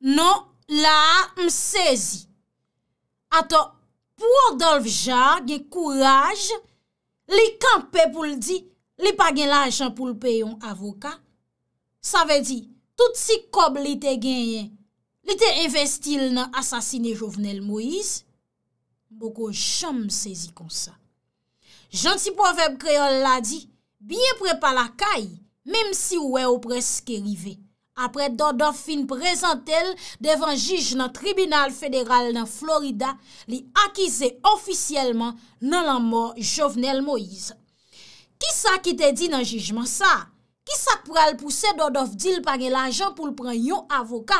Non, la m sezi. Ato, pou adolf ja ge kouraj, li kanpe pou li di, li pa gen la ajan pou li peyon avoka. Sa ve di, tout si kob li te genyen, li te investil nan asasine jovenel Moïse, moko chan m sezi kon sa. Janti poveb kreol la di, biye pre pala kay, mem si we ou preske rivek. apre dodof fin prezentel devan jij nan tribunal federal nan Florida li akize ofisyelman nan lan mor Jovenel Moïse. Kisa ki te di nan jijman sa? Kisa ki pou al pouse dodof dil pange l'ajan pou l'pren yon avoka?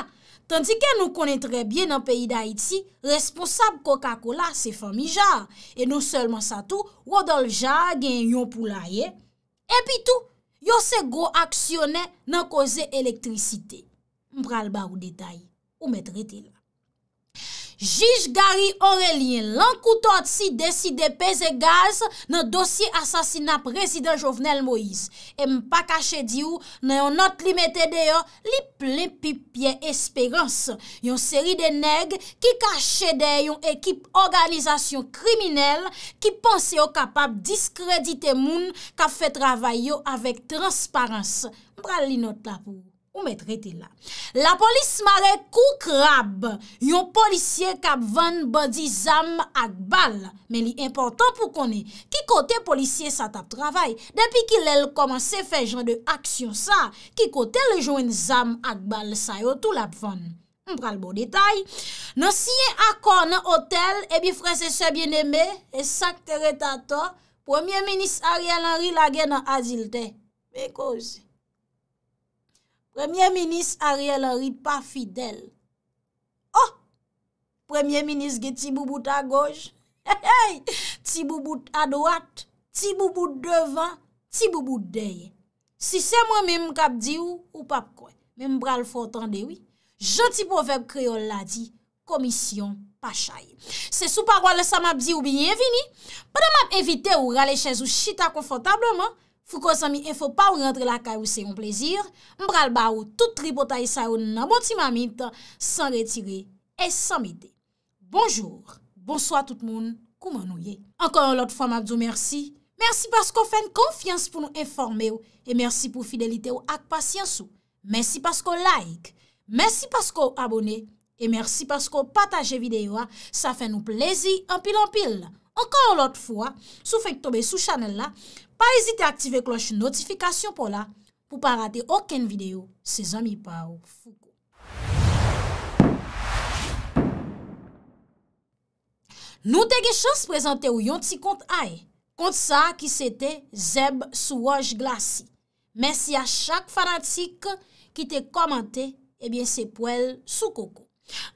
Tandike nou konen trebyen nan peyi da iti, responsab Coca-Cola se fami jar. E nou selman sa tou, wadol jar gen yon pou la ye. Epi tou, Yo se go aksyonè nan koze elektrisite. Mpral ba ou detay, ou mè drete la. Jij Gari Aurelien, lankoutot si deside peze gaz nan dosye asasina prezident Jovenel Moïse. E mpa kache di ou nan yon not li mette de yo li plen pipye esperans. Yon seri de neg ki kache de yon ekip organizasyon kriminel ki panse yo kapap diskredite moun ka fe travayo avek transparans. Mbra li not la pou. mè traite la. La polis mare kou krab, yon polisye kapvan bandi zam ak bal. Mè li important pou konen, ki kote polisye sa tap travay, depi ki lèl komanse fe jen de aksyon sa, ki kote le jwen zam ak bal sa yo tou lapvan. Mpral bo detay. Nan siye akon nan otel, ebi fwese se bieneme, e sakte re tato, premier menis ari alanri la gen nan azilte. Mè kozi. Premye minis a rye lorit pa fidel. Oh, premye minis ge tiboubout a goj, tiboubout a doat, tiboubout devan, tiboubout deye. Si se mwen mwen kap di ou, ou pap kwen, mwen mwen bral fwotan dewi, joti poveb kreol la di, komisyon pa chay. Se sou parwal le sa map di ou biye vini, padan map evite ou rale chen sou chita konfotableman, Fou kwa zami enfo pa ou rentre la ka ou se yon plezir, mbral ba ou tout tri potay sa ou nan boti mamit, san retire et san mide. Bonjour, bonsoi tout moun, koumanou ye. Ankon an lot fwa magdou, mersi. Mersi pasko fen konfians pou nou informe ou, e mersi pou fidelite ou ak pasyans ou. Mersi pasko like, mersi pasko abone, e mersi pasko pataje videyo a, sa fen nou plezi anpil anpil. Ankon an lot fwa, sou fek tobe sou chanel la, pa ezite aktive kloche notifikasyon pou la pou pa rate oken videyo se zanmi pa ou fugo. Nou te ge chans prezante ou yon ti kont ae. Kont sa ki se te zeb sou waj glasi. Mersi a chak fanatik ki te komante ebyen se poel sou koko.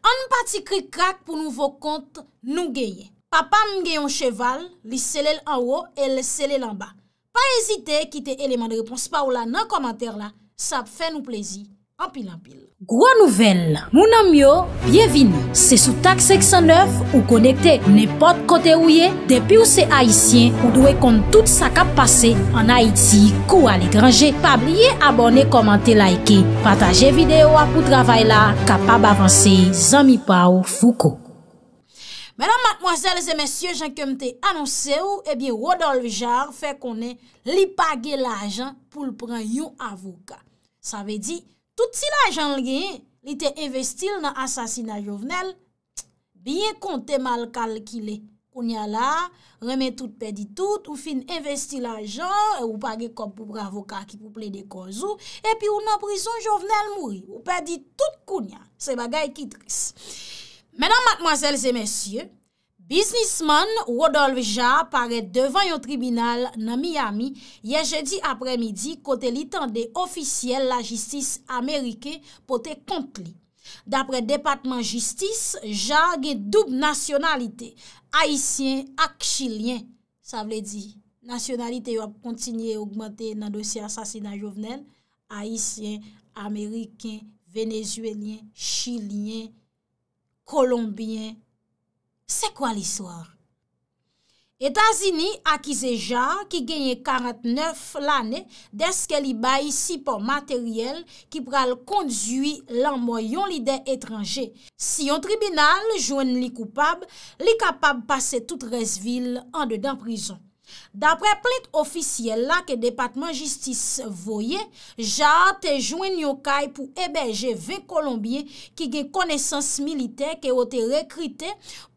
An nou pati krikrak pou nouvo kont nou geye. Papa mgeyon cheval li selel anwo e le selel anba. pa ezite ki te eleman de repons pa ou la nan komantèr la, sa fè nou plezi. Ampil ampil. Gwa nouvel, moun amyo, bienvini. Se sou tak 609, ou konekte nepot kote ou ye, depi ou se Haitien, ou dwe kont tout sa kap pase, an Haiti, kou alé grange, pa blye abone, komante, laike, pataje videyo apou travay la, kapab avanse, zami pa ou fouko. Menan matmwazel e zemesye, jen kem te anonsè ou, ebyen eh Rodolphe Jarre fè konen li page l'ajan pou l'pran yon avoka. Sa ve di, tout si l'ajan li gen, li te investil nan asasina jovenel, biye kontè mal kalkile. Kounya la, remè tout pedi tout, ou fin investi l'ajan, eh, ou page kop pou pran avoka ki pou ple de kozou, epi ou nan prison jovenel mouri. Ou pedi tout kounya. Se bagay ki tris. Menan matmoazèl zè mèsyè, biznisman Rodolphe Jarre pare devan yon tribunal nan Miami ye jèdi apre midi kote li tande ofisyel la jistis Amerike pote kont li. Dapre Depatman Jistis, Jarre ge dub nasyonalite, Haitien ak Chilien. Sa vle di, nasyonalite yo ap kontinye augmante nan dosye asasina jovenen, Haitien, Ameriken, Venezuelien, Chilien. Kolombien, se kwa l'iswa? Etazini akize jan ki genye 49 l'ane deske li bayi sipon materyel ki pral kondzui lanmoy yon lidè etranje. Si yon tribunal jwen li koupab, li kapab pase tout resvil an de dan prison. Dapre plit ofisyel la ke depatman jistis voye, Jaha te jwen yo kay pou ebeje ve Kolombie ki gen konesans milite ke o te rekrite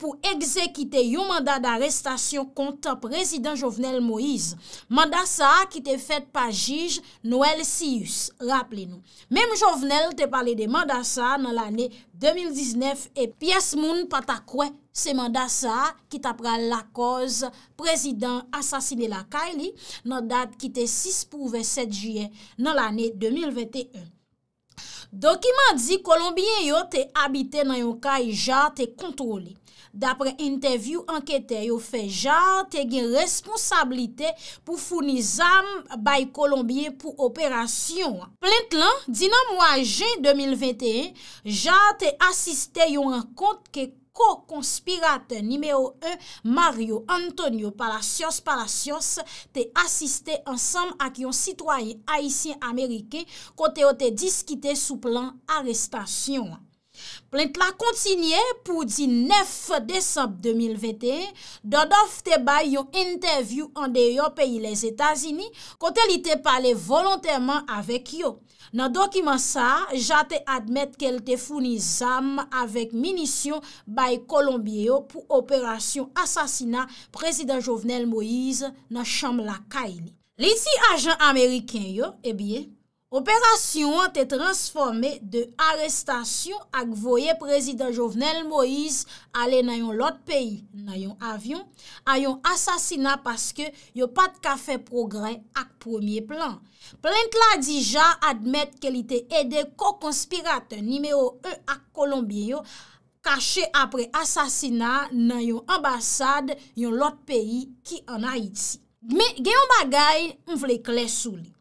pou ekzekite yon manda da restasyon konta prezident Jovenel Moïse. Manda sa ki te fet pa jige Noel Sius, rappele nou. Mem Jovenel te pale de manda sa nan l'ane 2017. 2019 e piyes moun pata kwen seman da sa ki tapra la koz prezident asasine la kay li nan dat ki te 6 pou 27 jyen nan l ane 2021. Dok iman di kolombien yo te habite nan yon kay ja te kontroli. Dapre enteviw anketè, yo fe jar te gen responsablite pou founi zam bay Kolombie pou operasyon. Plent lan, dinan mwa jen 2021, jar te asiste yon an kont ke ko konspirate nimeyo e Mario Antonio Palacios Palacios te asiste ansam ak yon sitwaye Haitien Amerike kote yo te diskite sou plan arrestasyon. Plint la kontinye pou di 9 Desab 2021, dodofte bay yo interview an de yo peyi les Etasini, kote li te pale volontèman avèk yo. Nan dokiman sa, jate admèt ke li te founi zam avèk minisyon bay Kolombiyo pou operasyon asasina prezident Jovenel Moïse nan chanm la kay ni. Li ti ajan Ameriken yo, ebiye, eh Operasyon an te transforme de arestasyon ak voye prezident Jovenel Moïse ale nan yon lot peyi, nan yon avyon, a yon asasina paske yo pat ka fe progrè ak premier plan. Plente la dija admet ke li te ede ko konspirate nimeyo 1 ak Kolombiyo kache apre asasina nan yon ambasade yon lot peyi ki an Haiti. Me gen yon bagay, m vle kle sou li.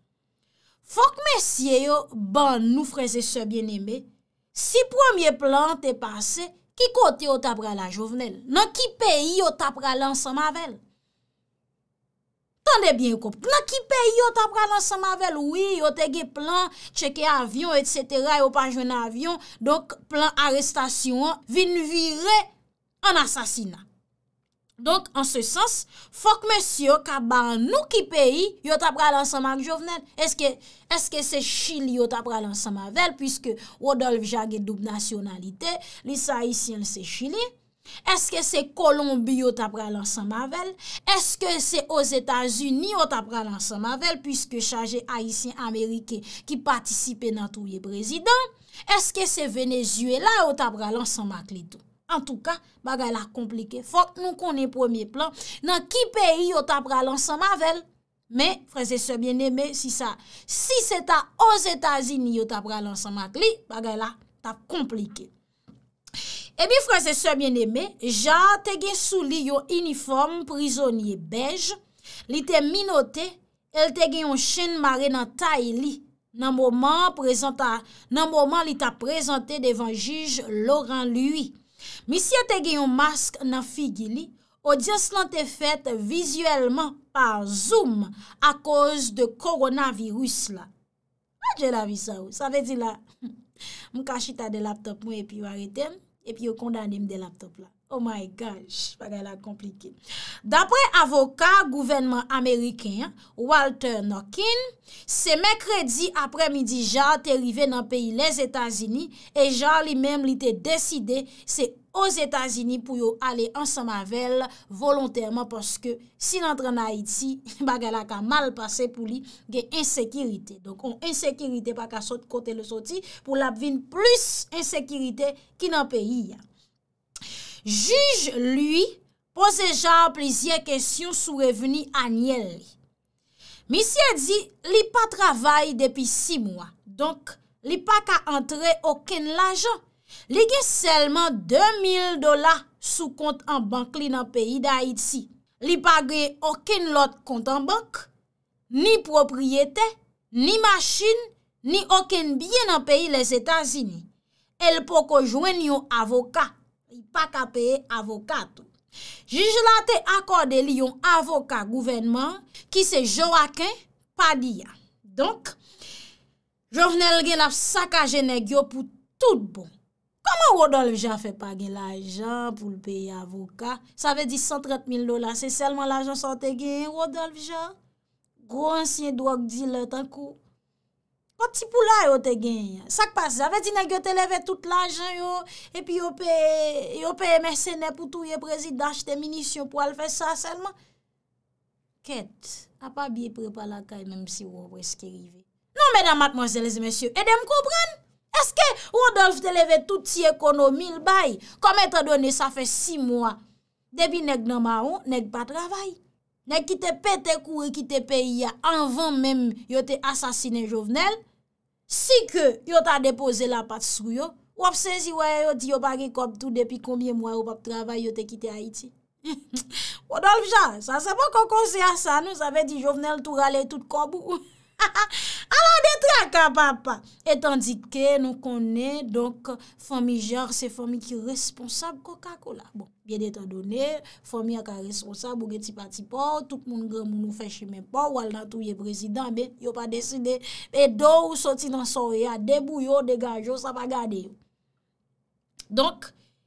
Fok mesye yo ban nou freze se bien eme, si promye plan te pase, ki kote yo tapra la jovenel? Nan ki peyi yo tapra lan sa mavel? Tande bien kope, nan ki peyi yo tapra lan sa mavel? Oui, yo tege plan, cheke avyon, et cetera, yo panjwen avyon, donk plan arestasyon, vin vire an asasina. Donk an se sens, fok mesyo ka ban nou ki peyi yo tabralan sanmak jovenen? Eske se Chile yo tabralan sanmavel? Piske Rodolf Jagedoub nasyonalite, lisa Haitien se Chile. Eske se Kolombi yo tabralan sanmavel? Eske se os Etats-Unis yo tabralan sanmavel? Piske chaje Haitien Amerike ki patisipe nan touye prezident? Eske se Venezuela yo tabralan sanmak li tou? An tou ka, bagay la komplike. Fok nou konen premier plan, nan ki peyi yo tap ralansan mavel? Me, franse se bien eme, si sa, si se ta 11 etazini yo tap ralansan makli, bagay la, tap komplike. Ebi eh franse se bien eme, ja te gen sou li yo uniforme prizonye bej, li te minote, el te gen yon chen mare nan tae li, nan mouman li ta prezante devan juj Laurent Louis. Misye te gen yon mask nan figi li, o diyo slan te fet vizuelman pa zoom a koz de koronavirus la. A dje la vi sa ou, sa ve di la mou kashi ta de laptop mou epi yo aretem epi yo kondanim de laptop la. Oh my gosh, pa gala komplikin. Dapre avoka gouvernement Ameriken, Walter Nockin, se Mekredi apre midi ja te rive nan peyi les Etasini os Etazini pou yo ale ansan mavel volontèrman paske si nan tran Haïti, bagala ka mal pase pou li gen insekiritè. Donk, on insekiritè pa ka sot kote le soti pou labvin plus insekiritè ki nan peyi ya. Juge lui, pose jan plizye kèsyon sou reveni anye li. Misye di, li pa travay depi si mwa. Donk, li pa ka antre oken lajan. Li gen selman 2000 dola sou kont an bank li nan peyi da it si. Li pa geye oken lot kont an bank, ni propriyete, ni masin, ni oken biye nan peyi les Etats-Unis. El po ko jwen yon avoka. Li pa ka peye avokat. Jij la te akorde li yon avoka gouvenman ki se jo aken pa diya. Donk, jow vnen li gen ap sakajen e gyo pou tout bon. Koman Rodolfe Jean fè pa gen l'ajan pou l'pey avoka? Sa ve di 130.000 dola, se selman l'ajan sa te gen Rodolfe Jean. Gro ansyen do ak di lè tan kou. Pati pou la yo te gen. Sak pas, sa ve di na gyo te leve tout l'ajan yo, e pi yo peye mersene pou touye prezid d'achete minisyon pou al fè sa selman. Ket, a pa biye prepa lakay mèm si wò wè skerive. Non, mèdame, mèdame, mèdame, mèdame, mèdame, mèdame, mèdame, mèdame, mèdame, mèdame, mèdame, mèdame, mèdame, mèdame, Eske Rodolphe te leve touti ekono mil bay? Kome te done sa fe si mwa. Debi nek nan maron, nek pa travay. Nek kite pe te koure, kite pe iya, anvan menm yo te asasine jovenel. Si ke yo ta depose la pat sou yo, wap se si waye yo di yo bagi kob tou depi kombye mwa yo pap travay yo te kite Haiti. Rodolphe jan, sa se bon kon konse a sa nou, sa ve di jovenel tou rale tout kobou. ala de tra ka papa etan dike nou konen fomi jar se fomi ki responsab coca cola fomi a ka responsab pou gen tipa tipa tout moun gen moun nou feche men pa wala tou ye prezident yo pa deside debo yo degajo sa pa gade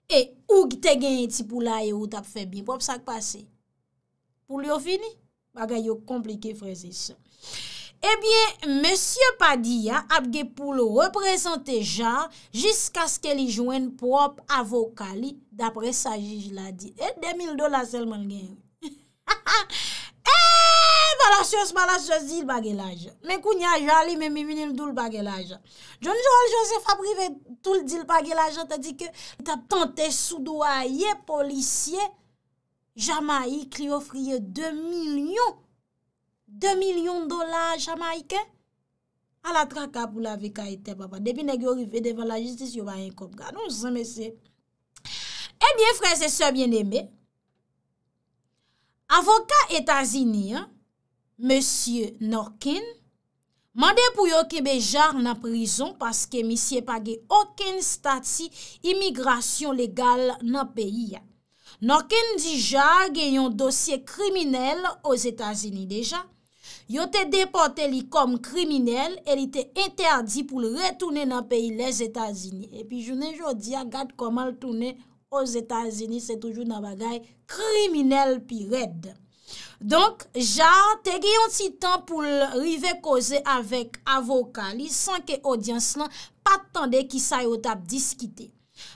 e ou te gen yeti pou la pou sa k pase pou li yo fini baga yo komplike frezise Ebyen, M. Padilla apge pou le represente jan Jisk aske li jwen prop avokali Dapre saji jiladi E, demil do la eh, sel man gen E, eh, balasyos, balasyos, dil bagelaj Men kounya jali, men miminen doul bagelaj Jounjou al josef aprive, toul dil bagelaj Tadi ke, tap tante sou do a ye polisye Jama yi kli ofriye demil yon 2 milyon dola jamaike. A la traka pou la veka ete baba. Depi nek yo rive devan la jistis yo bayen komga. Non se mese. Ebyen eh freze se bieneme. Avoka Etazini. Monsieur Norkin. Mande pou yo kebe jar na prizon. Paske misye page oken stati imigrasyon legal nan peyi ya. Norkin di jar gen yon dosye kriminel os Etazini deja. Yo te depote li kom kriminelle, e li te interdi pou l retoune nan peyi les Etats-Unis. E pi jounen joun di a gade koman l toune os Etats-Unis, se toujou nan bagay kriminelle pi red. Donk, jar, te ge yon ti tan pou l rive koze avèk avokal, li san ke odyans lan patande ki sayot ap diskite.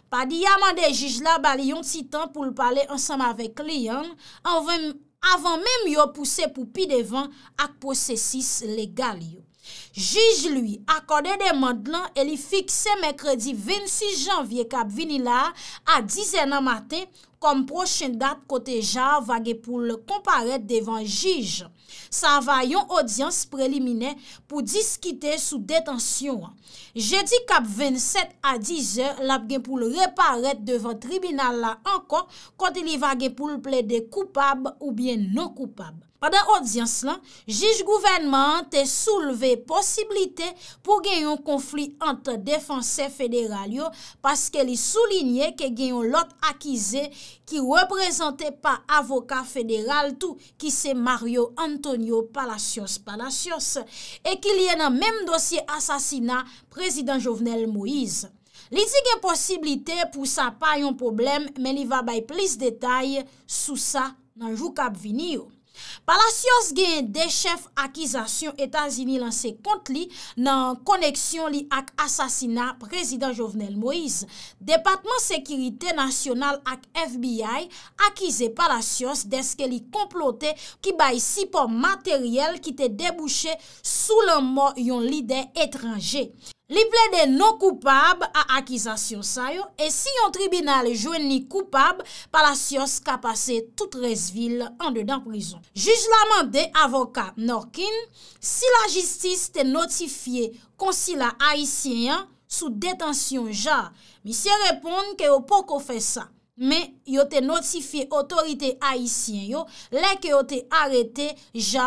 Pa di yaman de jij la, ba li yon ti tan pou l pale ansam avèk li yan, an vèm... avan menm yo puse poupi devan ak posesis legal yo. Jij luy akode demand lan elifik se mekredi 26 janvye kap vinila a dizen an maten kom prochen dat kote ja vage pou l komparet devan jige. Sa vayon odians prelimine pou diskite sou detansyon. Je di kap 27 a 10 e, lap gen pou l reparet devan tribunal la ankon kote li vage pou l ple de koupab ou bien non koupab. Padan odians lan, jige gouvenman te souleve posibilite pou gen yon konflik anta defanse federal yo paske li soulinye ke gen yon lot akize ki reprezentè pa avoka fèderal tou ki se Mario Antonio Palacios Palacios e ki liè nan mèm dosye asasina prezident Jovenel Moïse. Li di gen posibilite pou sa pa yon problem men li va bay plis detay sou sa nan jou kab vini yo. Palasios genye de chef akizasyon Etasini lanse kont li nan koneksyon li ak asasina prezident Jovenel Moïse. Depatman sekiritè nasyonal ak FBI akize Palasios deske li komplote ki bay sipon materyel ki te debouche sou le mor yon lider etranje. Li ple de nou koupab a akizasyon sayo e si yon tribunal jwen ni koupab pa la syos ka pase tout 13 vil an de dan prizon. Juj laman de avoka Norkin, si la jistis te notifiye konsila aisyen sou detansyon ja, mi se repon ke ou poko fe sa. men yo te notifiye otorite Haitien yo leke yo te arete ja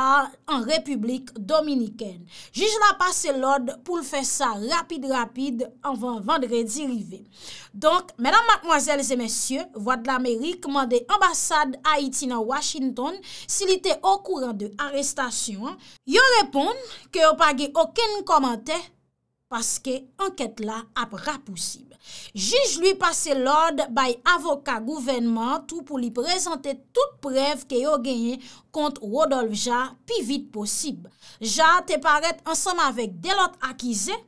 an Republik Dominiken. Jij la pase l'ode pou l'fe sa rapide rapide an van vendre dirive. Donk, menan matmoazelze mensyo, vwa de l'Amerik, man de ambasade Haitien an Washington, si li te okouran de arestasyon, yo repon ke yo page oken komante paske anket la ap rapousime. Jige li pase lode bay avoka gouvenman tou pou li prezante tout prev ke yo genyen kont Rodolphe Jarre pi vit posib. Jarre te paret ansan avèk Delotte Akize,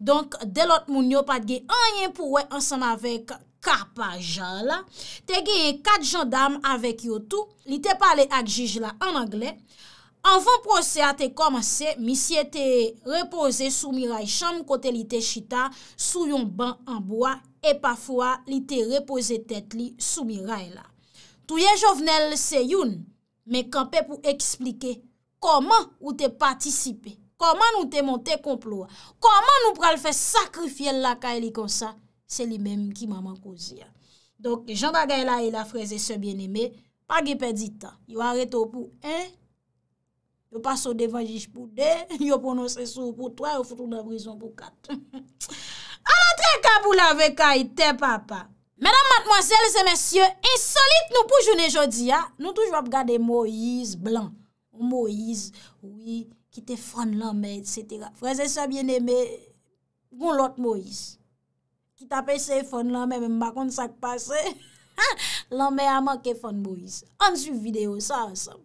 donk Delotte moun yo pat genyen anyen pou wè ansan avèk Kapa Jarre la. Te genyen kat jandam avèk yo tou, li te pale ak jige la an Angle. Anvan proses a te komanse, misye te repose sou miray chan kote li te chita sou yon ban anboa e pafwa li te repose tet li sou miray la. Touye jovenel se yon, me kampe pou eksplike koman ou te patisipe, koman ou te monte komploa, koman ou pral fe sakrifye lakay li konsa, se li menm ki maman kouzi ya. Donk, janda gay la ila freze se bieneme, pa ge pedita, yo areto pou, hein? Yo pa sou devanjish pou de, yo pou non se sou pou to, yo foutou nan brison pou kat. A la tre kabou la veka ite papa. Mèdam matmoazèl, se mèsyè, insolite nou pou jounen jodi ya. Ah. Nou touj wap gade Moïse Blanc. Moïse, woui, ki te fon lan mè, etc. Frèze sa bienemè, goun lot Moïse. Ki tape se fon lan mè, mè mbakon sa k'pase. Lan mè a manke fon Moïse. An su videyo sa ansam.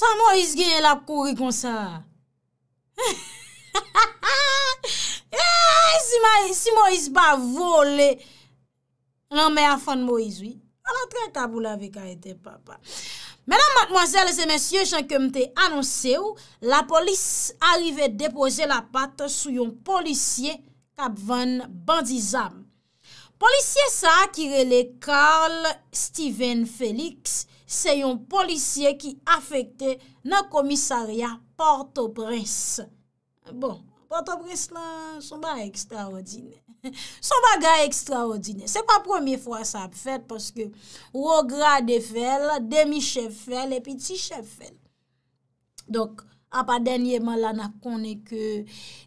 Sa Moïse genye la kouri kon sa? Eh, si Moïse ba vole, an me a fan Moïse, an an tre tabou la ve ka ete papa. Menan matmoazel, se mensyen, chanke mte anonse ou, la polis arrive depoze la pat sou yon polisye tabvan bandizam. Polisye sa akirele Karl Steven Felix Se yon polisye ki afekte nan komisarya Port-au-Prince. Bon, Port-au-Prince la, sou ba ekstraordine. Sou ba ga ekstraordine. Se pa premier fwa sa ap fet, poske rograde fel, demi-chef fel, epi ti-chef fel. Dok, ap adenye man la nakone ke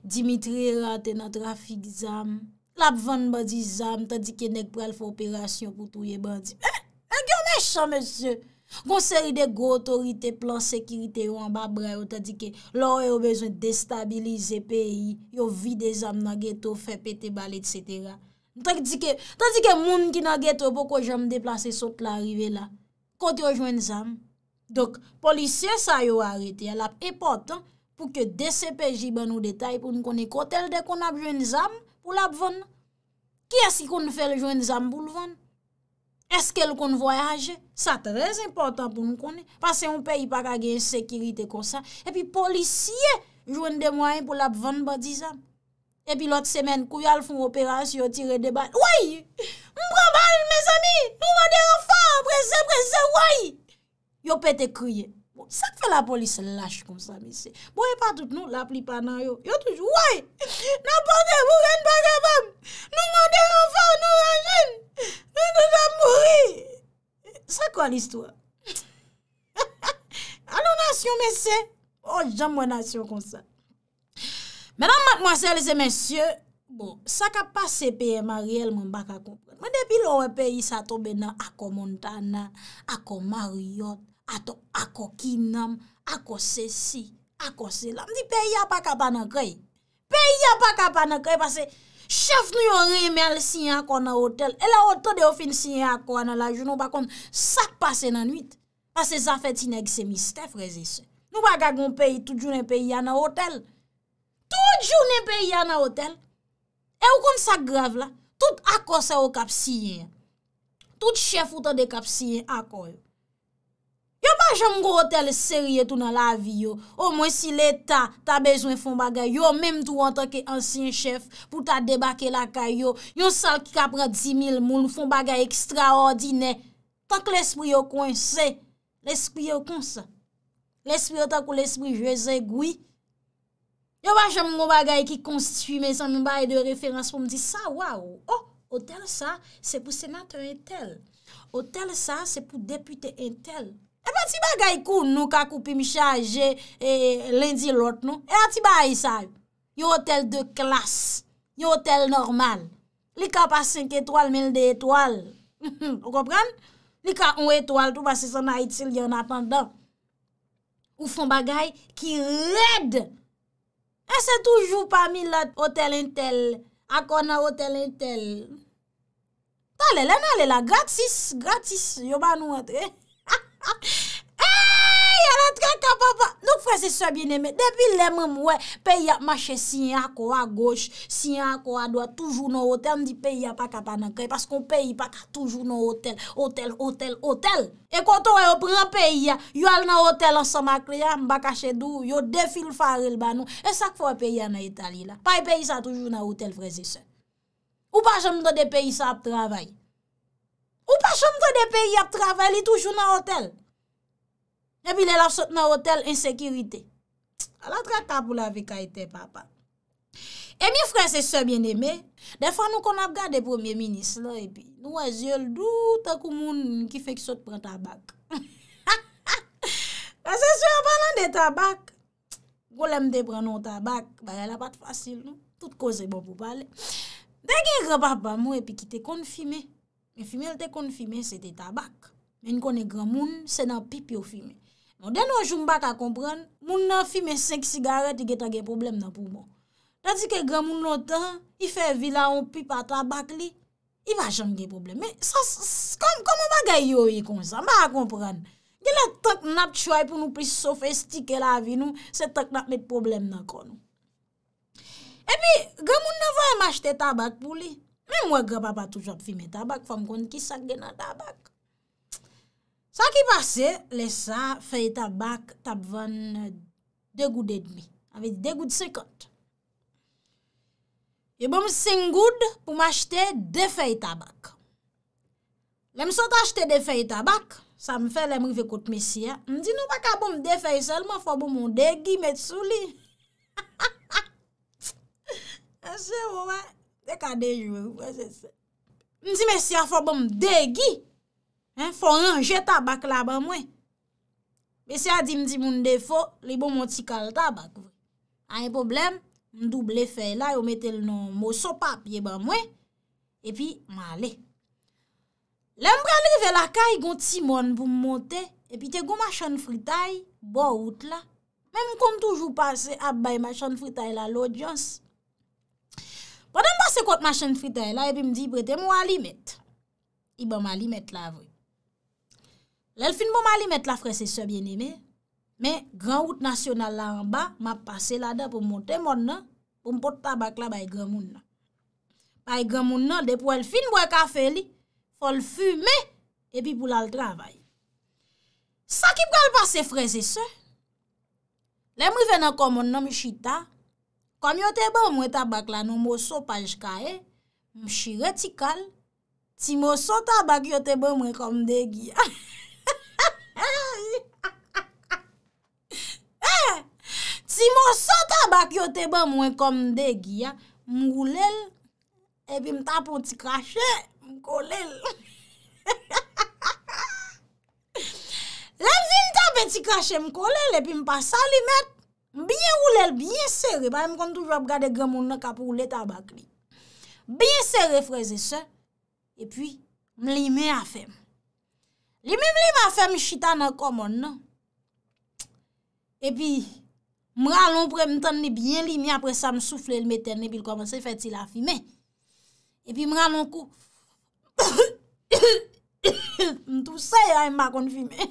Dimitri raten na trafik zam, la ap van badi zam, ta dike nek pral fwo operasyon koutou ye bandi. Eh, eh, gyo mech sa, mesye! Gon seri de gwo otorite plan sekirite yo an ba bray yo tadi ke lor yo bezwen destabilize peyi, yo vi de zam nan geto, fe pete bal et cetera. Tadi ke moun ki nan geto pou kwa jom deplase sot la rive la, konti yo jwen zam. Dok, polisyen sa yo arete, yal ap epotan pou ke DCPJ ban ou detay pou nou konen kotel de kon ap jwen zam pou l ap ven. Ki as ki konen fèl jwen zam pou l ven? Eskel kon voyaje, sa trez important pou m konen. Pase yon peyi pa kage yon sekirite kon sa. E pi polisye, jwen de mwayen pou la bvan ba dizan. E pi lot semen, kouyal foun operasyon, yon tire de ban. Woy! Mbra ban, me zami! Touman de refan! Preze, preze, woy! Yon pe te kriye. Sak fe la polis lache kon sa mesye Bo e pa tout nou la pli pa nan yo Yo toujou woy Nampote wou ren baka bam Nou mande l'enfant nou anjen Nou nan jan mouri Sak kon l'istwa A nou nasyon mesye Oh jan mwen nasyon kon sa Menan matmwasele se mesye Sak a pa sepeye ma reyel mwen baka kon Mwen depi l'ore peyi sa tobe nan Ako Montana Ako Marriott Ato akokinam, akose si, akose la. Mdi peyi apakapan akoy. Peyi apakapan akoy, pase chef nou yon remel si yon akon nan hotel. E la otote ou fin si yon akon nan la joun, ou bakon sa pase nan nwit. Pase zafet si neg se mistef reze se. Nou baka goun peyi, tout jounen peyi yan nan hotel. Tout jounen peyi yan nan hotel. E ou kon sa grav la, tout akose ou kap si yon. Tout chef ou tonde kap si yon akoy. Yo pa jom gwo otel serye tout nan la vi yo. O mwen si l'Etat ta bezwen foun bagay yo, menm tou an tanke ansin chef pou ta debake la kayo. Yon sal ki kapran 10.000 moun foun bagay ekstraordine. Tanke l'esprit yo konsen. L'esprit yo konsen. L'esprit yo takou l'esprit je zengoui. Yo pa jom gwo bagay ki konstifime san mou baye de referans pou mdi sa waw. O, oh, otel sa, se pou senat un tel. Otel sa, se pou depute un tel. Ou pa ti ba gay koun nou ka koupi mi chaje e, lindi lot nou. E a ti ba a yi saj. Yo hotel de klas. Yo hotel normal. Li ka pa 5 etwal, 1000 de etwal. Ou kopran? Li ka 1 etwal, tou ba se son a itil yon apanda. Ou fon bagay ki red. E se toujou pa mi lot hotel entel. Akona hotel entel. Ta lele, non, na lele, gratis, gratis. Yo ba nou ente, eh. Eyyy, ala tra ta papa Nouk freze souye bineme Depi lèmèm wè Pey ya mache si yè akora goch Si yè akora doa toujou nou hotel An di pey ya pa ka pa nan kre Pas kon pey pa ka toujou nou hotel Hotel, hotel, hotel E konton wè yo pran pey ya Yo al nou hotel an sa ma kre Mbakache dou, yo defil farel banou E sak fwa pey ya nan itali la Pay pey sa toujou nou hotel freze sou Ou pa jèm do de pey sa ap travay Ou pa chanm te de peyi ap travè li toujou nan otel? E pi lè la sot nan otel insekirite. A la tra ta pou la vi ka ite, papa. E mi fran se sè bien eme, defan nou kon ap gade premier minis lò, e pi nou wè zye l dout akou moun ki fè ki sot pran tabak. A se sè a panan de tabak, golem de pran nou tabak, ba yè la pat fasil nou, tout koze bon pou pale. Dè gen gra pa pa mou e pi ki te konfime, Men fime, el te kon fime sete tabak. Men kon e gramoun, se nan pip yo fime. Mwen den wajou mbak a kompren, moun nan fime 5 sigaret, i getan gen problem nan pou mwen. Tadi ke gramoun notan, i fe vila ou pip a tabak li, i wajan gen problem. Men sa, sa, sa, sa, kom mwen bagay yo yi kon sa, mwen a kompren. Gen la tok nap tchoy pou nou pli sofistike la vi nou, se tok nap met problem nan kon nou. E pi, gramoun nan vwa m achete tabak pou li, Mwen mwen gwa pa pa toujot fime tabak fwa m kon ki sak gena tabak. Sa ki pase, lesa fey tabak tabvan euh, de goud edmi. Aved de goud sekot. Yon bon mwen singoud pou m achete de fey tabak. Mwen m son ta achete de fey tabak, sa m fè lè mwen vekot mesi ya. M di nou pa ka bon de fey selman fwa bon moun degi met sou li. Asè mwen wè. Lè ka de jwè, wè se se. Mè si a fò bèm degi, fò anje tabak la bè mwen. Mè si a di mè di moun defo, li bè mwen ti kal tabak. Anye problem, mè double fè la, yo metè lè nan mò sopap ye bè mwen, e pi mè ale. Lè mè prè anje ve la kè, yon ti moun pou mè montè, e pi te gò mè chan fritay, bo out la. Mè mè kon toujou pase, ap bè mè chan fritay la lòdjons, Pwede mwase kote machen fritay la, epi mdi brete mwali met. Iba mwali met la vwe. Lèl fin mwali met la frese se bien eme, me Grand Route National la anba, mwa pase la da pou mwote mwone, pou mwote tabak la baye gremoun nan. Baye gremoun nan, depo l fin mwoye kafe li, fol fume, epi pou lal travay. Sa ki mwale pase frese se, lèm wè nan komon nan mwishita, kom yo tebe mwen tabak la nou mwoso paj ka e, mwishire ti kal, ti mwoso tabak yo tebe mwen kom de gi ya. E! Ti mwoso tabak yo tebe mwen kom de gi ya, mwoulel, epi mta pou ti krashe, mkoulel. Len vin ta pou e ti krashe mkoulel, epi mpa salimet, Mbyen roule, mbyen sere, ba yon kon tou jop gade gremoun nan kap roule tabak li. Mbyen sere freze se, e pi mlye mwen afem. Lyme mlye mwen afem chitane komon nan. E pi mran loun pre mten ni byen li, mi apre sa msoufle l meten ni, pi l koman se feti la fime. E pi mran loun kou, mtou se yon yon mba kon fime.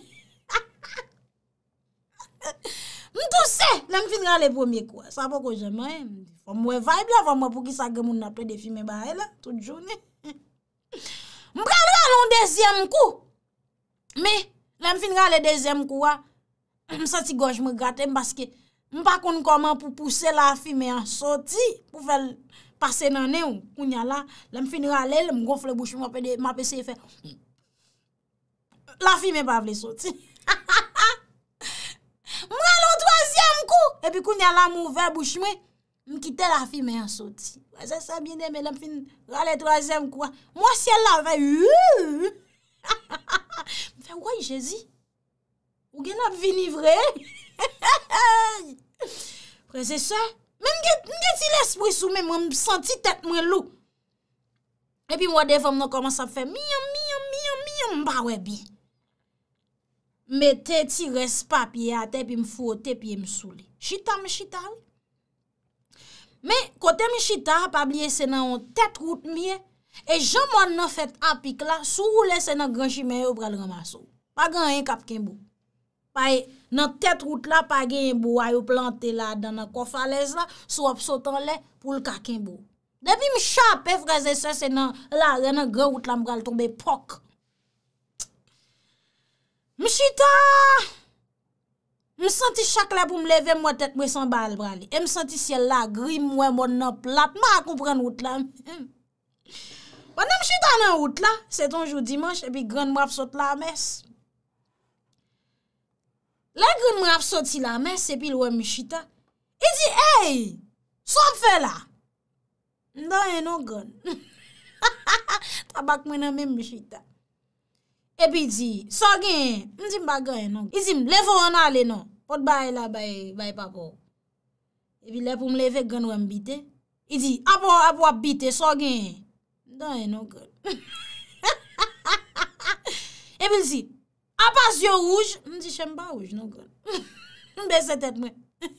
M tou se, lèm fin nga lè pwemye kwa. Sa pou kou jemay, m fwamwe vaib la, fwamwe pou ki sa gèmoun apè de fime ba e la, tout jouni. M pralwa lèm dèzyèm kwa, mè, lèm fin nga lè dèzyèm kwa, m sa ti goj m gate, m baske, m pa kon koman pou pwese la fime an soti, pou fèl pase nanè ou, ou nya la, lèm fin nga lè, lèm gonf le bouch m apè de, m apè se fè, m, la fime pa vle soti, ha ha ha. E pi kou nyala mouvè bou chmè, mkite la fi mè yansoti. Wè se sa bine menem fin rale troazèm kwa. Mwa sè la vè, wè wè. Mwen fè, wè jèzi, ou gen ap vinivre? Wè se sa, mwen gen ti l'espris ou men, mwen senti tèt mwen lou. E pi mwen wè devòm nou koman sa fè, miyom, miyom, miyom, miyom, mba wè bi. Me te ti res papye, a te pi mfou, a te pi msou li. Chita m chita li. Me kote m chita, pa blye senan an tet route miye, e janman nan fet apik la, sou roule senan granjime yo pral ramaso. Pa gen yon kap kenbo. Pa e nan tet route la pa gen yon bo, a yo plante la dan nan kofalez la, sou ap sotan le, pou l kakenbo. Depi m chape vreze senan, la re nan gen route la m pral tombe pok. Mishita, m senti chak la pou m leve m wetet mwen san bal brali. E m senti siel la gri mwen mwen nan plat. Ma akompre n wot la. Wan nan mishita nan wot la, se tonjou dimanche epi gran mwap sot la mes. La gran mwap sot si la mes epi lwen mishita. E di ey, sou ap fe la? Nan eno gran. Tabak mwen nan men mishita. Epi di, so gen, m di m bagan eno. I di, m lefo an ale non, ot ba ela bay papo. Epi lepo m leve gen wan bite. I di, apwa apwa bite, so gen, don eno kon. E mi e di, apwa zyo ouj, m di, chen ba ouj, eno kon. M besetet mwen,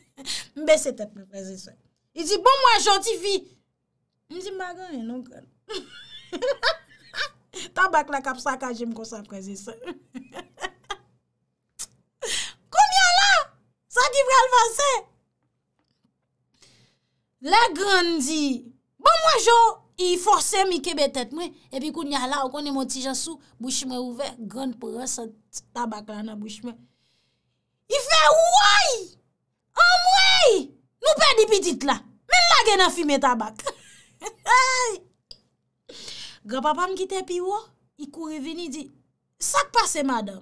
m besetet mwen prese so. I di, bon mwen joti fi, m di, m bagan eno kon. Ha ha ha! Tabak la kap sa ka jim kon sa kwezi sa. Kounyala, sa kivre alvase. La grandi, bon mwa jo, i forcem i kebetet mwen, epi kounyala, okon e moti jansou, bouchme ouve, gwen pwa sa tabak la nan bouchme. I fe woy! An mwoy! Nou pe di pitit la. Men la gen a fime tabak. Ayo! Grapapa m kit epi wo, oh, i kouri vini di, sak pase madam.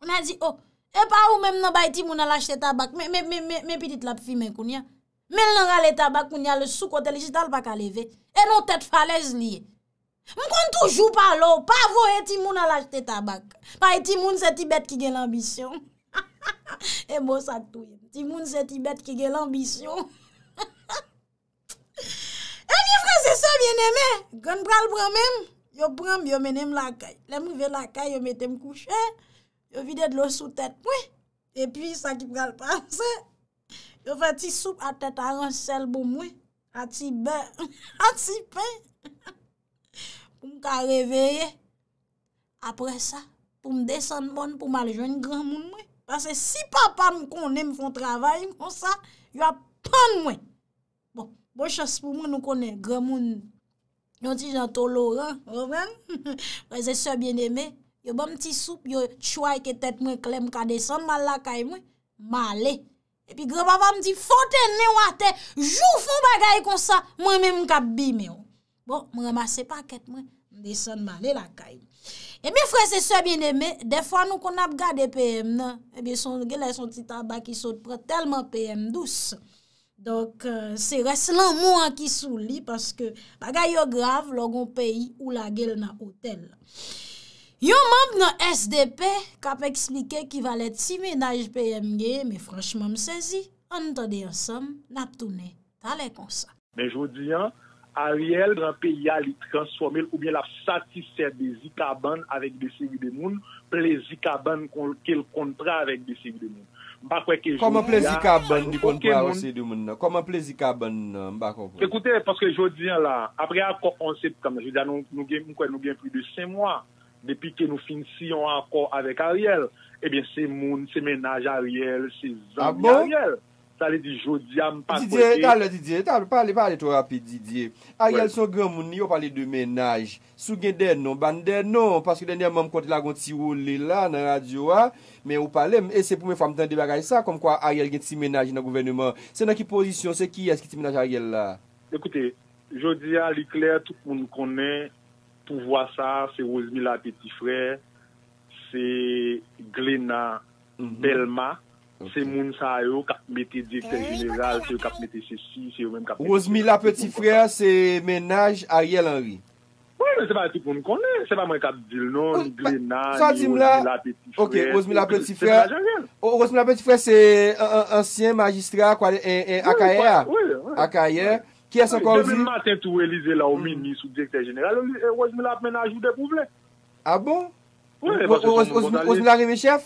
Mwen a di, oh, e pa ou men mnen bay timoun alashte tabak, men petit lap fimen koun ya, men nan rale tabak koun ya, le soukote li jital bak aleve, e non tet falez li. Mwen kon toujou pa lo, pa avou e timoun alashte tabak, pa e timoun se ti bet ki gen l'ambisyon. E bon sak tou, timoun se ti bet ki gen l'ambisyon. Se se vye neme, gwen bral bramem, yo bram yo menem lakay. Lèm rive lakay, yo metem kouche, yo vide dlo sou tèt mwen, epi sa ki bral prase, yo fè ti soup a tèt a ran sel bou mwen, a ti bè, a ti pè, pou m ka reveye apre sa, pou m desen moun, pou m ale jouni gran moun mwen. Fase si papa m konen m fon travay mwen sa, yo apan mwen. Bon chas pou mwen nou konen, gremoun, yon ti jan tolore, prese sè bien eme, yo bon mti soupe, yo tchouay ke tèt mwen klem, ka deson man lakay mwen, male. E pi gremava mti fote, newate, jou foun bagay konsa, mwen mwen kap bime. Bon, mwen remase paket mwen, deson male lakay. E mi prese sè bien eme, defwa nou kon ap gade PM nan, e bi son gilè son titan baki sot pre, telman PM douce. Donk, euh, se res lan mou an ki sou li, paske bagay yo grav logon peyi ou la gel nan otel. Yo mab nan SDP, kap eksplike ki valet si menaj PMG, me franchman msezi, an tade yon som, la toune, tale konsa. Men jwo diyan, a riel gran peyi a li transformel oubyen la satise de zi kaban avèk de segi de moun, ple zi kaban ke l kontra avèk de segi de moun. Mba kwek e jodi ya bon Koman plezi ka ban di konpwa wese di mwen na Koman plezi ka ban mba kwen Ekoute, paske jodi ya la Apre akon sep kame, jodi ya nou gen Mwen kwen nou gen pli de sen mwa Depi ke nou finsi yon akon avek a riyel Ebyen eh se moun, se menaj a riyel Se zanby a ah bon? riyel Ta le di Jodya, mpa kote. Didier, ta ah, le Didier, ta le, pa ale, pa ale, to rapi Didier. A yal son gen mouni, yo pale de menaj. Sou gen den non, ban den non, paske den yaman konti la gonti wole la, nan radyo a, men yo pale, e se pou men fwa mten de bagaj sa, kom kwa a yal gen ti menaj nan gouvenneman. Se nan ki pozisyon, se ki eski ti menaj a yal la? Ekoute, Jodya, li kler, tout pou nou konen, tout vwa sa, se Rosemilla Petit Frère, se Glenna mhm. Belma, Se moun sa yo, kap metè dikter jeneral, eh, se yo kap metè sè si, se yo mèm kap metè sè si. O rozmi la peti frè, se menaj a yè l'anri. Wè, mè se pa yè ti pou m konè. Se pa mè kap dil non, glè nan, yo la peti frè. Ok, o rozmi la peti frè. Se menaj a yè l'. O rozmi la peti frè, se ansyen magistrat akayè. Wè, wè. Akayè. Kè sè kon zi? Mè mè maten tou elize la o meni sou dikter jeneral. O rozmi la menaj ou de pou vle. A bon? Wè, wè. O rozmi la remè ch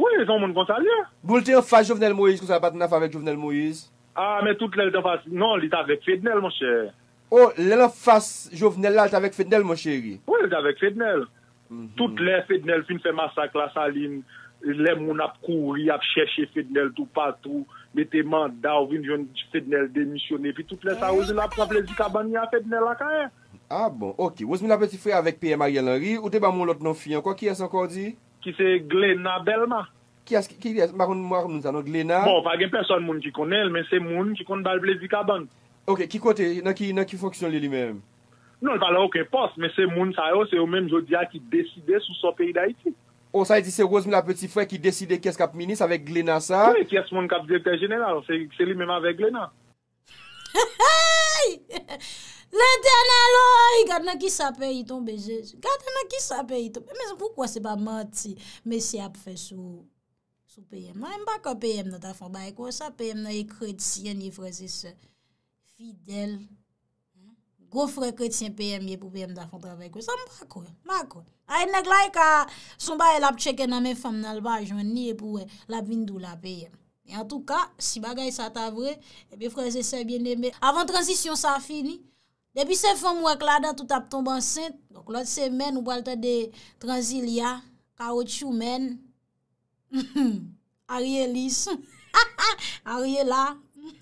Wè, zon moun konsalyen. Boul te yon fass Jovenel Moïse, kousan apat mna favek Jovenel Moïse? A, ah, men tout lè lè t'en fass. Non, lè t'avek Fednel, monsher. O, oh, lè lè fass Jovenel lal t'avek Fednel, monsheri? Wè, lè t'avek Fednel. Mhm. Tout lè Fednel fin fè massak la saline. Lè moun ap kouri, ap chèche Fednel tou patou. Mè te manda ou vin joun Fednel demisyonè. Pi tout lè sa ouzè la pwap lè zi kaban yon Fednel lakayen. A, bon. Ok. Wos mè la peti frè avèk P. Ki se glen na bel ma. Ki as maroun mou ar moun zan nou glen na? Bo, fage mperson moun ki kon el, men se moun ki kon dal blezik aban. Ok, ki kote, nan ki foksyon li li men? Non tala ok pos, men se moun sa yo, se yo men jodi a ki deside sou so pey da iti. O, sa yi di se roz mi la peti fwe ki deside kes kap minis avek glen na sa? Kye, kes moun kap direktor jenera, se li men avek glen na. He he he he he he Lè tè nè lo, ai, gade nan ki sa pe yiton beje. Gade nan ki sa pe yiton. Mè mè mungkin pokwa se ba mati, mè si ap fe sou peye. Mè mè bako peye nan ta fondan ek wè sa, peye nan yè kredsyen yè freze se fidèl. Go fre kredsyen peye pou peye nan ta fondan wè ek wè. Sa mè bako. Ai neg lai kwa somba e lap tseke nan mè fèm nan l'baj wè, ni e pou e lap vindou la peye. En tout ka, si baka e sa tap vre, epi eh freze se bien neme. Avan transition sa fini, Depi se fom wak lada, tout ap tom bansen. Donk lot se men ou balta de Transilia, Kao Choumen, Arielis, Ariel La.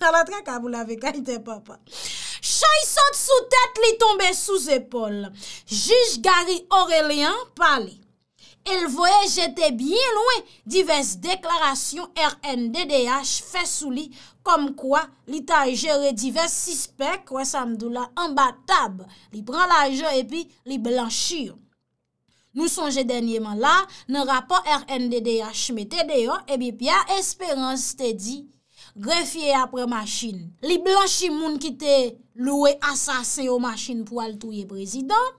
Alat kaka mou lave kany te papa. Choy sot sou tèt li tombe sou zepol. Jij Gari Aurelien pali. El voye jete bien loue, diverse deklarasyon RNDDH fesou li... kom kwa li ta jere divers si spek wè samdou la an ba tab, li pran la jè epi li blanchir. Nou sonje denye man la, nan rapor RNDD a chmetè deyon, epi pi a esperans te di, grefye apre maschin. Li blanchi moun ki te loue asase yo maschin pou al touye prezident,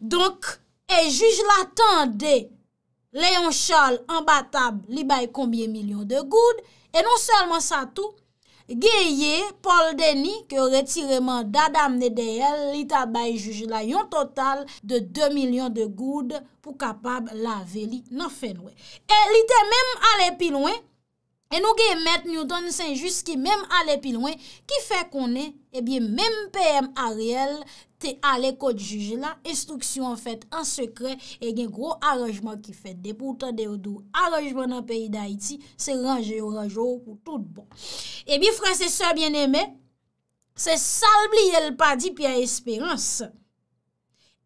donk e juj latan dey, le yon chal an batab li bay kombye milyon de goud, e non selman sa tou, geye Paul Denis, ke retireman dadam ne deyel, li tabay jujila yon total de 2 milyon de goud, pou kapab la ve li nan fenwe. E li te menm ale pi lwen, e nou geye met, ni ou doni senjus ki menm ale pi lwen, ki fe konen, ebyen eh menm PM Ariel, se ale kote juje la, instruksyon an fèt an sekre, e gen gro arrojman ki fèt, depoutan de ou do arrojman an peyi da iti, se ranje ou ranjou pou tout bon. E bi franse sa bien eme, se sal bli el pa di pi a esperans,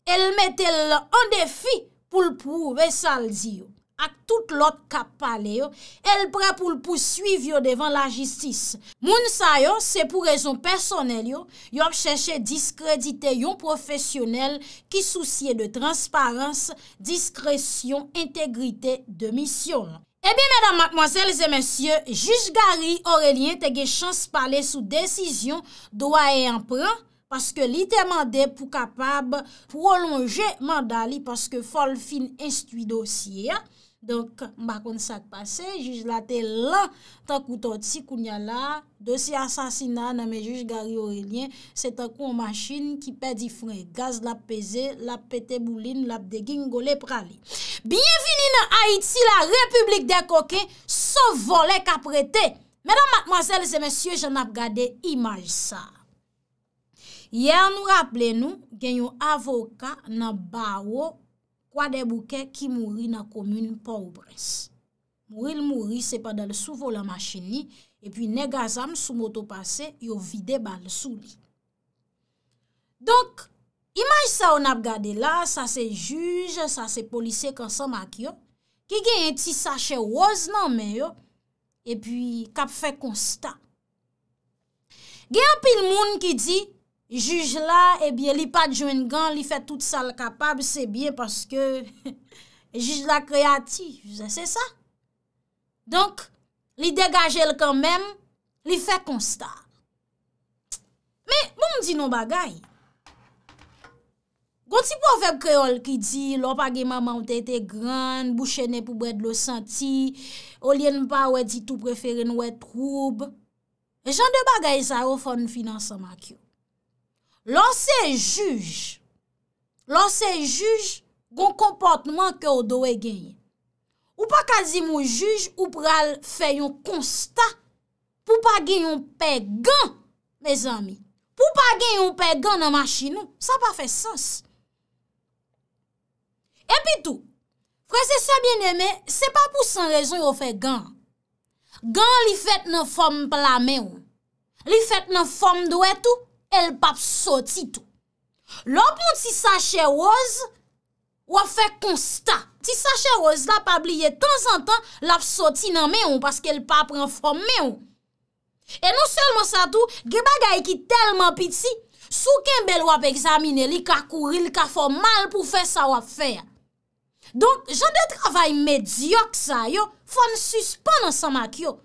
el mette la an defi pou l pou ve sal di yo. ak tout lot kap pale yo, el pre pou l pou suiv yo devan la jistis. Moun sa yo, se pou rezon personel yo, yo ap chèche diskredite yon profesyonel ki souciye de transparans, diskresyon, integrite de misyon. Ebi, eh mèdam, mòselz e mèsyè, jish gari, Aurelien te ge chans pale sou desisyon do a e anpran, paske li temande pou kapab prolonje mandali paske fol fin instu dosye ya, Donk, mba kon sak pase, juj la te la, tan kouton ti koun ya la, dosi asansina nan men juj gari orilien, se tan kou an masin ki pedi fre, gaz la peze, la pete boulin, la degin gole prali. Bienveni nan Haiti, la Republik de Koke, so vole kaprete. Medan matmoasele se mesye, jan ap gade imaj sa. Yer nou rappele nou, genyo avoka nan barwo, wade bouke ki mouri na komune pa oubrense. Mouri l mouri, se pa dal souvo la machini, e pi negazam soumoto pase, yo vide bal souli. Donk, imaj sa ou nap gade la, sa se juj, sa se polise kansan mak yo, ki gen yon ti sache woz nan men yo, e pi kap fe konsta. Gen apil moun ki di, Juge la, ebyen eh li pa djwen gan, li fè tout sal kapab, sebyen paske juge la kreati, zè se sa. Donk, li degajel kanmen, li fè konsta. Me, moun bon, di nou bagay. Gwant si pou fèb kreol ki di, lop agi maman ou tete gran, bouchene pou bèd lo senti, olyen pa wè di tou preferen wè troub, e jan de bagay sa ou fon finanseman ki yo. Lò se juj, lò se juj, goun komportman ke ou do we genye. Ou pa kazi mou juj, ou pral fe yon konsta, pou pa gen yon pe gan, me zami. Pou pa gen yon pe gan nan machin nou, sa pa fe sens. E pi tou, prese sa bien eme, se pa pou san rezon yo fe gan. Gan li fet nan form pe la men ou. Li fet nan form do we tou, El pap soti tou. Lop nou ti sache oz, wap fe konsta. Ti sache oz la pap liye tan san tan, lap soti nan me ou, paske el pap renfom me ou. E nou selman sa tou, ge bagay ki telman piti, sou ken bel wap examine li, kakouril, kakfor mal pou fe sa wap fe. Donk, jan de travay medyok sa yo, fon suspon nan samak yo.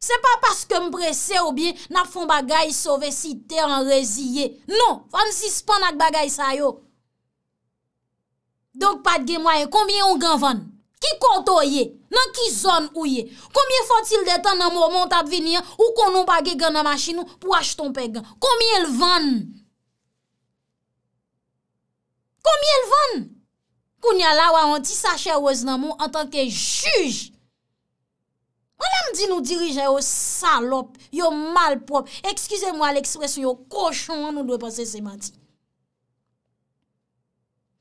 Se pa paske m brese ou biye nap fon bagay sove si te an rezi ye. Non, fan si span ak bagay sa yo. Donk pat gen mwaye, konbye yon gen van? Ki konto ye? Nan ki zon ou ye? Konbye fote yon detan nan moun tab viniye ou konon bagay gen nan machin nou pou ashton pe gen? Konbye yon van? Konbye yon van? Koun ya lawa an ti sache wèz nan moun an tanke juj. On la mdi nou dirije yo salop, yo malprop, ekskize mwa l'ekspresyon yo koshon, an nou dwe pa se seman ti.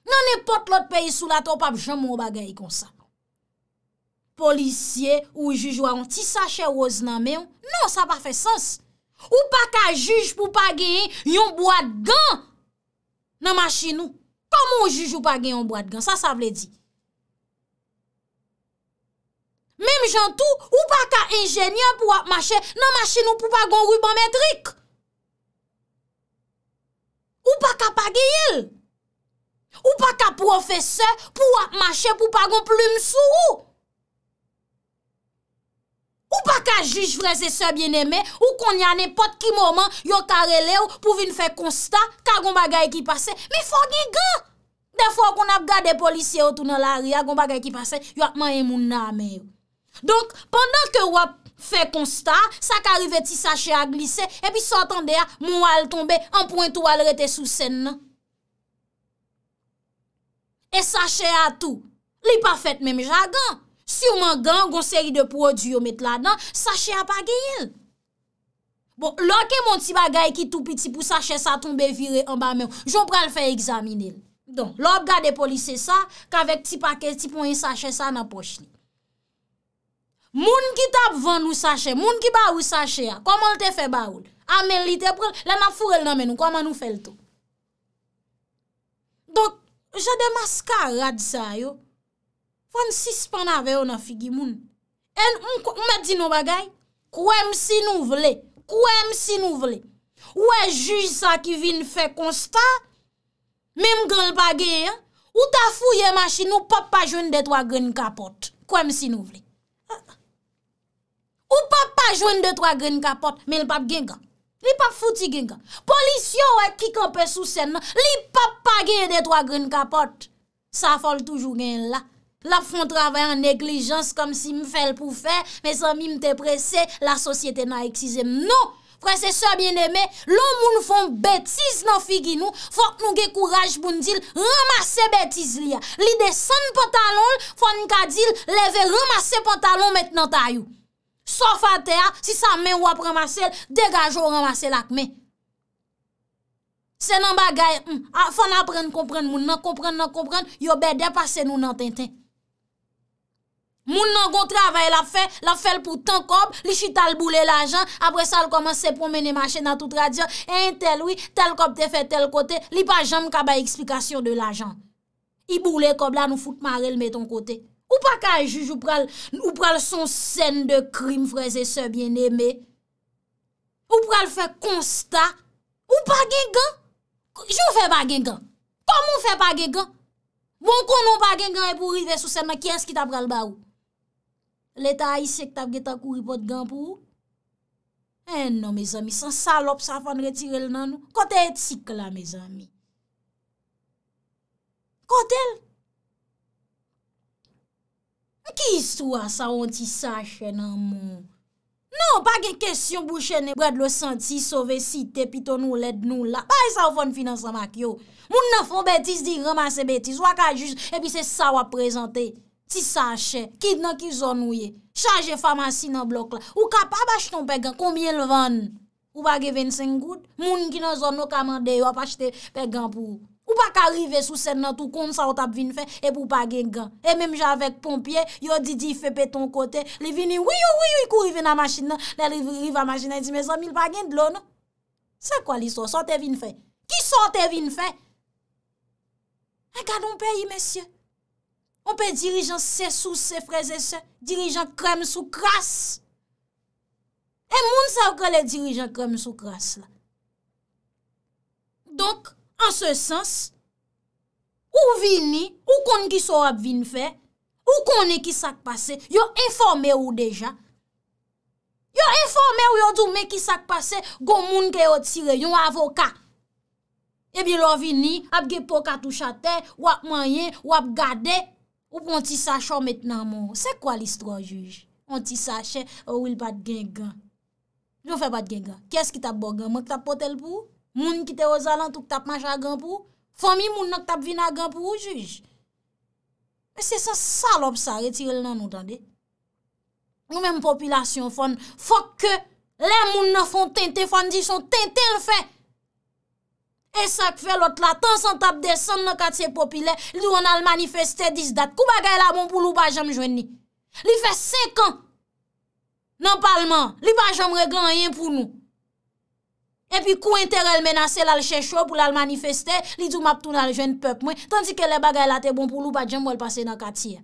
Nan ne pot lot peyi sou la to, pap jaman ou bagay kon sa. Polisye ou jujwa, an ti sa che wos nan men, nan sa pa fe sens. Ou pa ka juj pou pa gen yon boat gan, nan ma chi nou. Koman ou juj ou pa gen yon boat gan, sa sa vle di. Mèm jantou, ou pa ka enjènyan pou ap mache nan machinou pou pa gon rubanmetrik? Ou pa ka pagèyèl? Ou pa ka profeseur pou ap mache pou pa gon plume sou ou? Ou pa ka jij vreze se bienemè ou kon yane pot ki moman yo karele ou pou vin fè konsta ka gon bagay ki pase? Mè fò gè gè! De fò kon ap gade polisye ou tou nan lari a gon bagay ki pase, yo ap man yè moun namè ou. Donk, pandan ke wap fe konsta, sa ka rive ti sache a glise, e pi sotande a, moun wale tombe, anpwen tou wale rete sou sen nan. E sache a tou. Li pa fèt mèm, ja gan. Siuman gan, gon seri de prodjou met la nan, sache a pa geyil. Bon, lò ke moun ti bagay ki toupi ti pou sache sa tombe vire anba men, joun pral fè examinil. Donk, lò gade polise sa, kavek ti pake ti pou yon sache sa nan pochni. Moun ki tap vand ou sache, moun ki ba ou sache a, koman ou te fe ba ou? A men li te prel, la nan furel nan men ou, koman ou fel to? Donk, jade maskara di sa yo. Fwane sispan ave yo nan figi moun. En, mwen kwen mwen di nou bagay? Kwen msi nou vle, kwen msi nou vle. Ou e juj sa ki vin fe konsta, mim gwen l bagay a, ou ta fouye masi nou papajoun detwa gen kapot, kwen msi nou vle. Ou pap pa jwen 2-3 green kapot, men l pap gengan. Li pap fouti gengan. Polisyon wè kik anpe sou sen nan, li pap pa gen 2-3 green kapot. Sa fol toujou gen la. La pou foun travè an neglijans kom si m fèl pou fè, mè san mi m te presè, la sosyete nan eksize m nou. Presè sè bienemè, lò moun foun betiz nan figi nou, fòk nou gen kouraj boun dil, ramase betiz li ya. Li desen pantalon, fòn n ka dil, leve ramase pantalon met nan tayou. Sof an ah, non non non, eh, te a, si sa men wap ramase l, degaj wap ramase l ak men. Se nan bagay, fwa n aprenn komprenn moun nan, komprenn nan komprenn, yo be depase nou nan ten ten. Moun nan go travay la fe, la fe l pou tan kob, li chital boule la jan, apre sa l komanse promene mashe nan tout radyon, e intel wii, tel kob te fe tel kote, li pa janm kaba eksplikasyon de la jan. I boule kob la nou foute mare l meton kote. Ou pa ka e juj ou pral son sen de krim freze se bien eme? Ou pral fe konsta? Ou pa gengan? Jou fe pa gengan? Koman fe pa gengan? Bon konon pa gengan e pou rive sou sen, ma kyen skita pral ba ou? Le ta aisek tab ge ta kou ripot gen pou ou? E nan, me zami, san salop sa fan retirel nan nou. Kote et sik la, me zami. Kote el? Ki istou a sa ou ti sache nan moun? Non, pa gen kestyon bou chene, bret lo senti, sove, site, pi ton ou led nou la. Pa yi e sa ou fon finansan mak yo. Moun nan fon betis di, ramase betis, waka juz, epi se sa ou a prezante. Ti sache, kid nan ki zon ou ye, chanje famansi nan blok la. Ou ka pa bache ton pegan, kombye l vane? Ou bagye 25 gout, moun ki nan zon nou kamande, wapache te pegan pou ou. Ou pa ka rive sou sèd nan tou kon sa ou tap vin fè, ep ou pa gen gen. E mèm jè avèk pompier, yo didi fè pè ton kote, li vini wiyou wiyou kou rive nan masjid nan, le rive masjid nan, di me zan mil pa gen dlo nou. Sè kwa li sou? Sote vin fè. Ki sote vin fè? E gade ou pe yi, mèsyè. Ou pe dirijan sè sou, sè frezè sè, dirijan krem sou kras. E moun sa ou kre le dirijan krem sou kras la. Non. Non. Donk, An se sens, ou vini, ou konen ki sa wap vin fe, ou konen ki sak pase, yo informe ou deja. Yo informe ou yo dume ki sak pase, gomoun geyo tire, yon avoka. Ebi lò vini, ap gey poka tou chate, wap manyen, wap gade, ou pou an ti sasho metnan moun. Se kwa listro juj? An ti sashe, ou il bat gengan. Joun fe bat gengan. Kyes ki tap bogan? Mwen ki tap potel pou? Moun ki te ozalan touk tap maj agan pou Fon mi moun nan tap vin agan pou ou juj E se san salop sa retirel nan notande Nou menm populasyon fon Fok ke Le moun nan fon tente fon di son tente l fe E sak fe lot la tan san tap de San nan kat se popile Li yon al manifeste dis dat Kou bagay la bon pou lou bajam jwen ni Li fe sek an Nan palman Li bajam reglan yon pou nou Epi kou entere el menase lal chèchò pou lal manifeste, li djou map tou nan jwen pep mwen, tanti ke le bagay la te bon pou loupa djèm wèl pase nan katiè.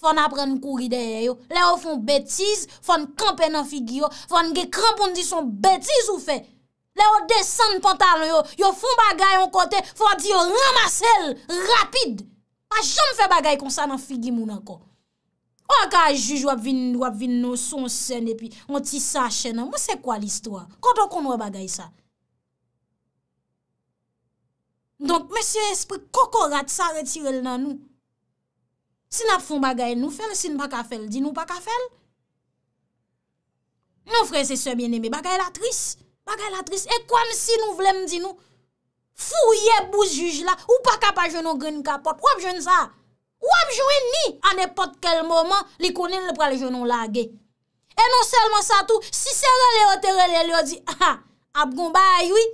Fon apren kou rideye yo, le yo fon betiz, fon kampen nan figi yo, fon ge kranpoun di son betiz ou fe. Le yo desen pantal yo, yo fon bagay yon kote, fon di yo ramase el, rapide. Pa jom fè bagay kon sa nan figi moun anko. Ou anka a juj wap vin nou son sen, epi an ti sa chè nan, mou se kwa l'istwa? Konton kon wè bagay sa? Donk, mese espri kokorat sa retirel nan nou. Sin ap fon bagay nou fèl, sin baka fèl, din nou baka fèl. Non fre se se biene me, bagay la tris, bagay la tris. E kwam si nou vlem, din nou, fouye bouz juj la, ou baka pa jounon gren ka pot, wap joun sa. Wap joun ni, an epot kel moman, li konen le pral jounon lage. E non selman sa tou, si se rele ote rele, li o di, aha, ah, ap gon bayoui.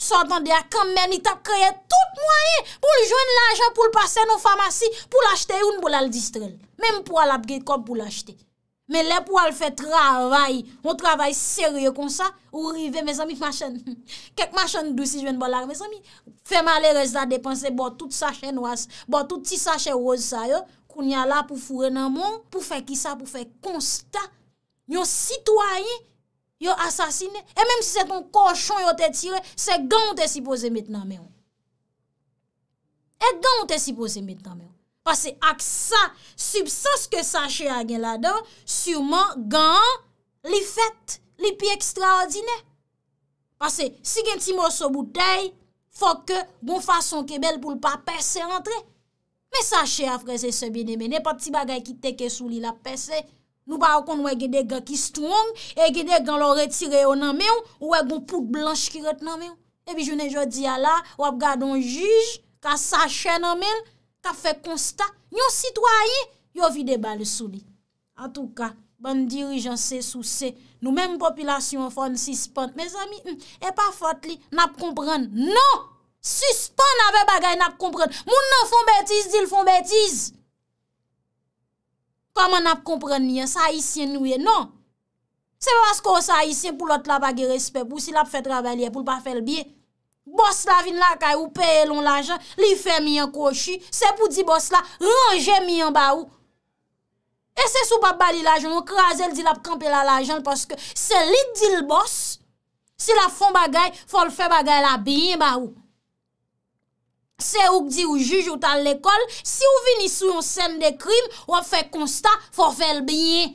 Sotan de akam men, it ap kreye tout mwaye pou li jwen l'anjan pou l'passe nou famasi pou l'achete yon bou lal distrel. Men m pou al ap gey kop pou l'achete. Men le pou al fe travay, mou travay serye kon sa, ou rive me zami machen. Kek machen dousi jwen bol ar me zami. Fema le rez da depanse, bo tout sachet noas, bo tout ti sachet roz sayo, koun ya la pou fure nan moun, pou fe ki sa, pou fe konsta, nyo sitwaye. yo asasine, e menm si se ton koshon yo te tire, se gan ou te sipoze metna menon. E gan ou te sipoze metna menon. Pase ak sa, sub sa se ke sache a gen la don, suman gan li fet, li pi ekstraordine. Pase si gen ti mou so boutei, fok ke bon fason ke bel pou l pa pese rentre. Me sache a freze se bine mene, pati bagay ki teke sou li la pese rentre. Nou pa akon wè gèdèk gèk kistou an, gèdèk gèk dan lò rètire yon nan mè yon, wè gèk yon pout blanj kiret nan mè yon. Ebi jounè jò diya la, wè gèdèk don jüj, kwa sa chè nan mè yon, kwa fè konsta, nyon sitwa yi, yo vide bal sou li. An tou ka, ban dirijansè sou sè, nou mèm populasyon fòn si spant, mè zami, e pa fòt li, nap kompran, nan, si spant avè bagay nap kompran, moun nan fòn bètiz, dil fòn bètiz. Koman ap kompren niye, sa isyen nouye, non. Se waz kon sa isyen pou lot la bagay respep, pou si la ap fè travalyè, pou l pa fè l biye. Bos la vin la kay, ou peye lon la jen, li fè miyen koshi, se pou di bos la, ranje miyen ba ou. E se sou pap bali la jen, ou kraze l di la ap kampe la la jen, poske se li di l bos, si la fon bagay, fol fè bagay la biyen ba ou. Se ouk di ou juj ou tan l'ekol, si ou vini sou yon sen de krim, ou an fe konsta, fò fèl biye.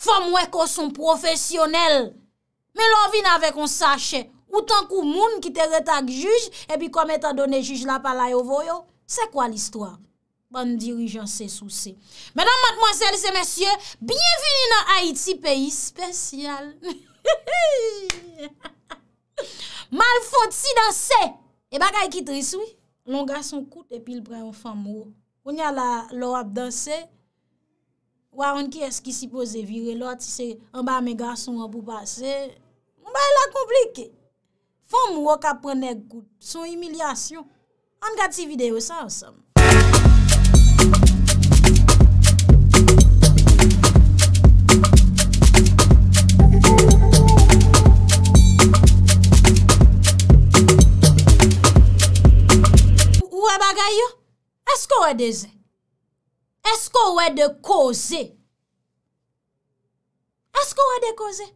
Fò mwen kò son profesyonel. Men lò vini avè kon sachè. Ou tan kou moun ki te retak juj, e bi kom etan donè juj la pala yo voyo. Se kwa l'istwa? Bon dirijansè sou se. Menan matmwansèl se mèsyè, biye vini nan Haiti, peyi spesyal. Mal fòd si dansè, E bagay ki triswi, loun gason koute epil bre yon fam wou. Ou nya la lor ap danse, wawon ki eski sipoze vire lot, se anba men gason wabou base, anba yon la komplike. Fam wou wak ap prene koute, son emilyasyon, an gati videyo sa ansam. Kayyo, esko wè de zè? Esko wè de ko zè? Esko wè de ko zè?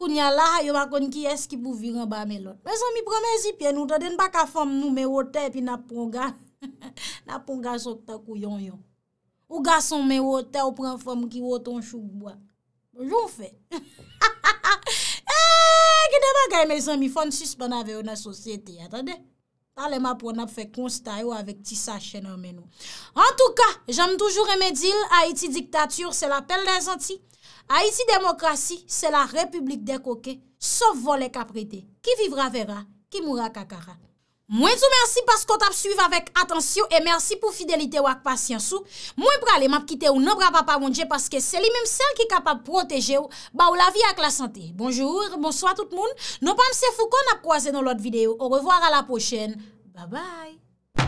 Koun ya la, yo makon ki eski pou viran ba me lò. Me zon mi promezi pien, ou ta den baka fòm nou me wote, pi naponga, naponga sotakou yon yon. Ou gason me wote, ou pran fòm ki woton chouk bwa. Mwen joun fè. Eh, ki dè bagay me zon mi fon sispan ave yo nan sosyete ya, ta den. aleman pou an ap fè konsta yo avèk ti sa chè nan menou. An tou ka, jèm toujou remè dil, Haiti diktatur, se la pèl dè zanti. Haiti demokrasi, se la republik dè koke, so vò lè ka prete. Ki vivra vera, ki moura kakara. Mwen sou mersi paskot ap suyve avèk atensyon E mersi pou fidelite wak pasyansou Mwen pralè map kite ou nan bra pa pa moun dje Paske se li menm sel ki kapap proteje ou Ba ou la vi ak la sante Bonjour, bonsoit tout moun Non pan se fou kon ap kwaze nan lot videyo Ou revoar a la pochen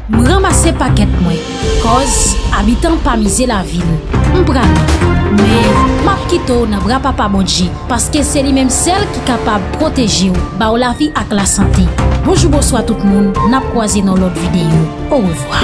Mwen ramase paket mwen Koz, abitan pa mize la vil Mwen pralè Mwen, map kito nabrapa pa modji, paske seri menm sel ki kapab proteji ou, ba ou la fi ak la sante. Bonjou bonso a tout moun, nabkwazi nan lot videyo. Ouwevwa.